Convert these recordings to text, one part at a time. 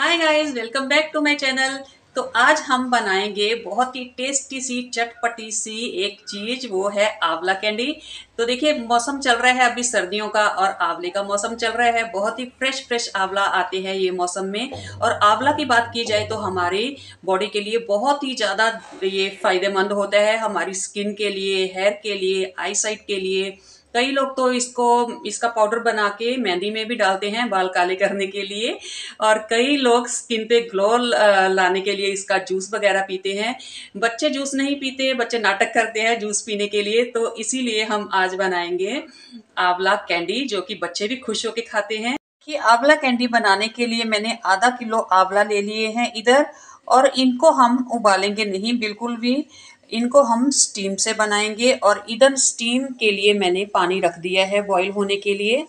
hi guys welcome back to my channel तो आज हम बनाएंगे बहुत ही टेस्टी सी चटपटी सी एक चीज वो है आंवला कैंडी तो देखिए मौसम चल रहा है अभी सर्दियों का और आंवले का मौसम चल रहा है बहुत ही फ्रेश फ्रेश आंवला आते हैं ये मौसम में और आंवला की बात की जाए तो हमारी बॉडी के लिए बहुत ही ज़्यादा ये फायदेमंद होता है हमारी स्किन के लिए हेयर के लिए आईसाइट के लिए कई लोग तो इसको इसका पाउडर बना के मेहंदी में भी डालते हैं बाल काले करने के लिए और कई लोग स्किन पे ग्लो लाने के लिए इसका जूस वगैरह पीते हैं बच्चे जूस नहीं पीते बच्चे नाटक करते हैं जूस पीने के लिए तो इसीलिए हम आज बनाएंगे आंवला कैंडी जो कि बच्चे भी खुश होके खाते हैं कि आंवला कैंडी बनाने के लिए मैंने आधा किलो आंवला ले लिए हैं इधर और इनको हम उबालेंगे नहीं बिल्कुल भी इनको हम स्टीम से बनाएंगे और इधर स्टीम के लिए मैंने पानी रख दिया है बॉईल होने के लिए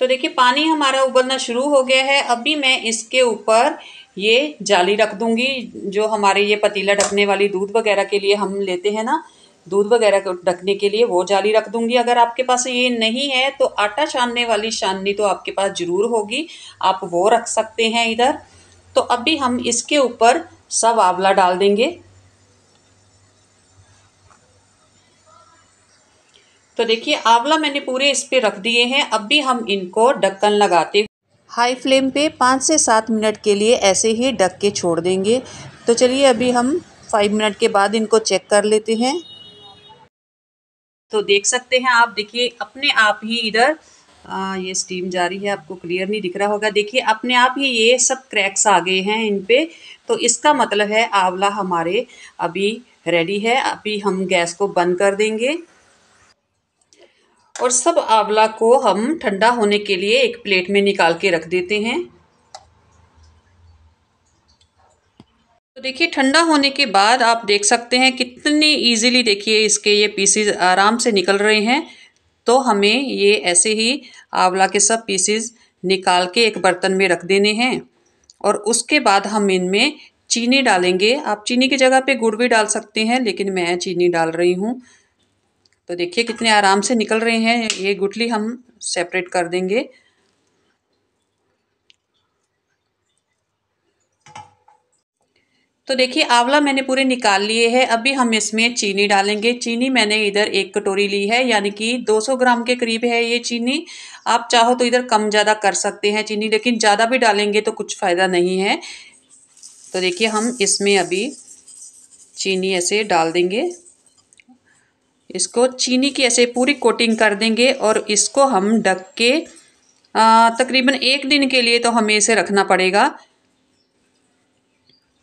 तो देखिए पानी हमारा उबलना शुरू हो गया है अभी मैं इसके ऊपर ये जाली रख दूंगी जो हमारे ये पतीला ढकने वाली दूध वगैरह के लिए हम लेते हैं ना दूध वगैरह को ढकने के लिए वो जाली रख दूंगी अगर आपके पास ये नहीं है तो आटा छानने वाली छाननी तो आपके पास ज़रूर होगी आप वो रख सकते हैं इधर तो अभी हम इसके ऊपर सब आंवला डाल देंगे तो देखिए आंवला मैंने पूरे इस पर रख दिए हैं अब भी हम इनको ढक्कन लगाते हाई फ्लेम पे पाँच से सात मिनट के लिए ऐसे ही ढक के छोड़ देंगे तो चलिए अभी हम फाइव मिनट के बाद इनको चेक कर लेते हैं तो देख सकते हैं आप देखिए अपने आप ही इधर ये स्टीम जा रही है आपको क्लियर नहीं दिख रहा होगा देखिए अपने आप ही ये सब क्रैक्स आ गए हैं इन पे तो इसका मतलब है आंवला हमारे अभी रेडी है अभी हम गैस को बंद कर देंगे और सब आंवला को हम ठंडा होने के लिए एक प्लेट में निकाल के रख देते हैं तो देखिए ठंडा होने के बाद आप देख सकते हैं कितने इजीली देखिए इसके ये पीसेस आराम से निकल रहे हैं तो हमें ये ऐसे ही आंवला के सब पीसेस निकाल के एक बर्तन में रख देने हैं और उसके बाद हम इनमें चीनी डालेंगे आप चीनी की जगह पे गुड़ भी डाल सकते हैं लेकिन मैं चीनी डाल रही हूँ तो देखिए कितने आराम से निकल रहे हैं ये गुटली हम सेपरेट कर देंगे तो देखिए आंवला मैंने पूरे निकाल लिए हैं अभी हम इसमें चीनी डालेंगे चीनी मैंने इधर एक कटोरी ली है यानी कि 200 ग्राम के करीब है ये चीनी आप चाहो तो इधर कम ज़्यादा कर सकते हैं चीनी लेकिन ज़्यादा भी डालेंगे तो कुछ फ़ायदा नहीं है तो देखिए हम इसमें अभी चीनी ऐसे डाल देंगे इसको चीनी की ऐसे पूरी कोटिंग कर देंगे और इसको हम ढक के तकरीबन एक दिन के लिए तो हमें इसे रखना पड़ेगा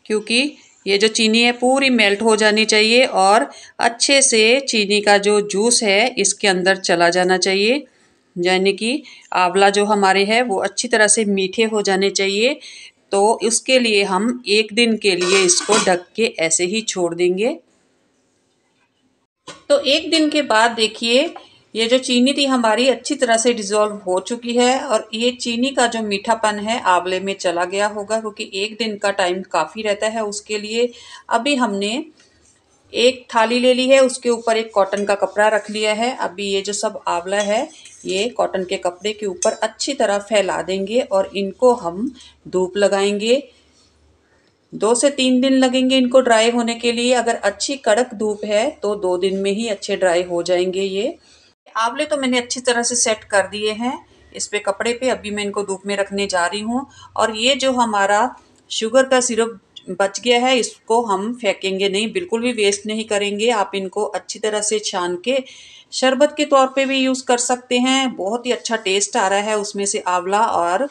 क्योंकि ये जो चीनी है पूरी मेल्ट हो जानी चाहिए और अच्छे से चीनी का जो जूस है इसके अंदर चला जाना चाहिए यानी कि आंवला जो हमारे है वो अच्छी तरह से मीठे हो जाने चाहिए तो उसके लिए हम एक दिन के लिए इसको ढक के ऐसे ही छोड़ देंगे तो एक दिन के बाद देखिए ये जो चीनी थी हमारी अच्छी तरह से डिज़ोल्व हो चुकी है और ये चीनी का जो मीठापन है आंवले में चला गया होगा क्योंकि एक दिन का टाइम काफ़ी रहता है उसके लिए अभी हमने एक थाली ले ली है उसके ऊपर एक कॉटन का कपड़ा रख लिया है अभी ये जो सब आंवला है ये कॉटन के कपड़े के ऊपर अच्छी तरह फैला देंगे और इनको हम धूप लगाएंगे दो से तीन दिन लगेंगे इनको ड्राई होने के लिए अगर अच्छी कड़क धूप है तो दो दिन में ही अच्छे ड्राई हो जाएंगे ये आंवले तो मैंने अच्छी तरह से सेट कर दिए हैं इस पे कपड़े पे अभी मैं इनको धूप में रखने जा रही हूँ और ये जो हमारा शुगर का सिरप बच गया है इसको हम फेंकेंगे नहीं बिल्कुल भी वेस्ट नहीं करेंगे आप इनको अच्छी तरह से छान के शरबत के तौर पे भी यूज़ कर सकते हैं बहुत ही अच्छा टेस्ट आ रहा है उसमें से आंवला और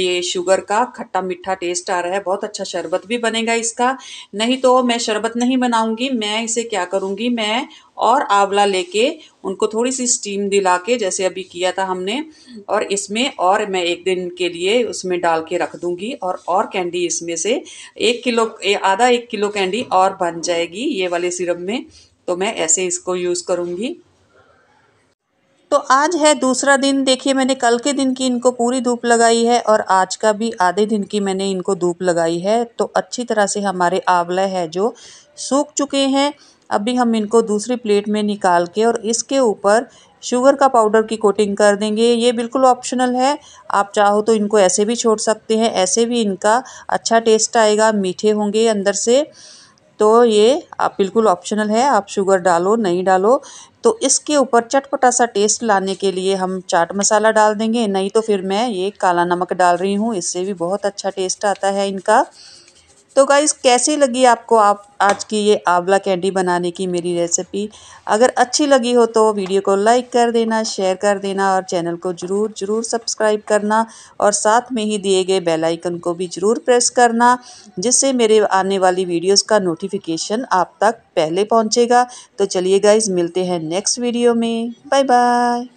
ये शुगर का खट्टा मीठा टेस्ट आ रहा है बहुत अच्छा शरबत भी बनेगा इसका नहीं तो मैं शरबत नहीं बनाऊंगी मैं इसे क्या करूंगी मैं और आंवला लेके उनको थोड़ी सी स्टीम दिला के जैसे अभी किया था हमने और इसमें और मैं एक दिन के लिए उसमें डाल के रख दूंगी और और कैंडी इसमें से एक किलो आधा एक किलो कैंडी और बन जाएगी ये वाले सिरप में तो मैं ऐसे इसको यूज़ करूँगी तो आज है दूसरा दिन देखिए मैंने कल के दिन की इनको पूरी धूप लगाई है और आज का भी आधे दिन की मैंने इनको धूप लगाई है तो अच्छी तरह से हमारे आंवले है जो सूख चुके हैं अभी हम इनको दूसरी प्लेट में निकाल के और इसके ऊपर शुगर का पाउडर की कोटिंग कर देंगे ये बिल्कुल ऑप्शनल है आप चाहो तो इनको ऐसे भी छोड़ सकते हैं ऐसे भी इनका अच्छा टेस्ट आएगा मीठे होंगे अंदर से तो ये आप बिल्कुल ऑप्शनल है आप शुगर डालो नहीं डालो तो इसके ऊपर चटपटा सा टेस्ट लाने के लिए हम चाट मसाला डाल देंगे नहीं तो फिर मैं ये काला नमक डाल रही हूँ इससे भी बहुत अच्छा टेस्ट आता है इनका तो गाइस कैसी लगी आपको आप आज की ये आंवला कैंडी बनाने की मेरी रेसिपी अगर अच्छी लगी हो तो वीडियो को लाइक कर देना शेयर कर देना और चैनल को ज़रूर ज़रूर सब्सक्राइब करना और साथ में ही दिए गए बेल आइकन को भी ज़रूर प्रेस करना जिससे मेरे आने वाली वीडियोस का नोटिफिकेशन आप तक पहले पहुंचेगा तो चलिए गाइज़ मिलते हैं नेक्स्ट वीडियो में बाय बाय